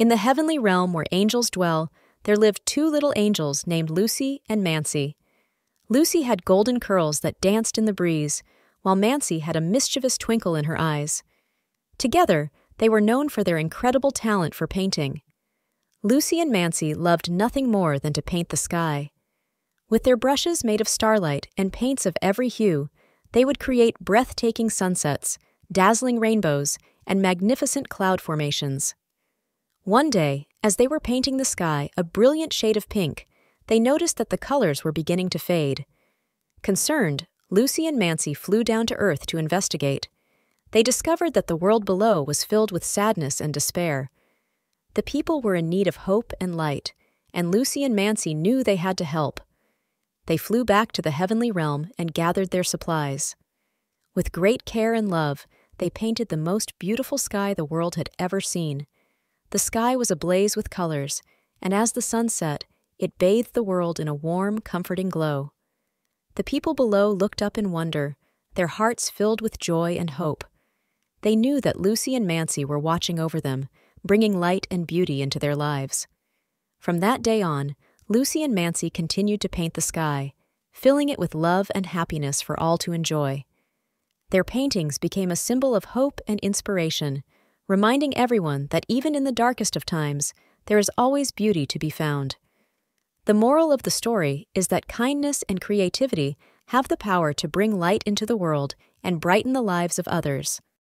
In the heavenly realm where angels dwell, there lived two little angels named Lucy and Mancy. Lucy had golden curls that danced in the breeze, while Mancy had a mischievous twinkle in her eyes. Together, they were known for their incredible talent for painting. Lucy and Mancy loved nothing more than to paint the sky. With their brushes made of starlight and paints of every hue, they would create breathtaking sunsets, dazzling rainbows, and magnificent cloud formations. One day, as they were painting the sky a brilliant shade of pink, they noticed that the colors were beginning to fade. Concerned, Lucy and Mancy flew down to Earth to investigate. They discovered that the world below was filled with sadness and despair. The people were in need of hope and light, and Lucy and Mancy knew they had to help. They flew back to the heavenly realm and gathered their supplies. With great care and love, they painted the most beautiful sky the world had ever seen. The sky was ablaze with colors, and as the sun set, it bathed the world in a warm, comforting glow. The people below looked up in wonder, their hearts filled with joy and hope. They knew that Lucy and Mancy were watching over them, bringing light and beauty into their lives. From that day on, Lucy and Mancy continued to paint the sky, filling it with love and happiness for all to enjoy. Their paintings became a symbol of hope and inspiration, reminding everyone that even in the darkest of times, there is always beauty to be found. The moral of the story is that kindness and creativity have the power to bring light into the world and brighten the lives of others.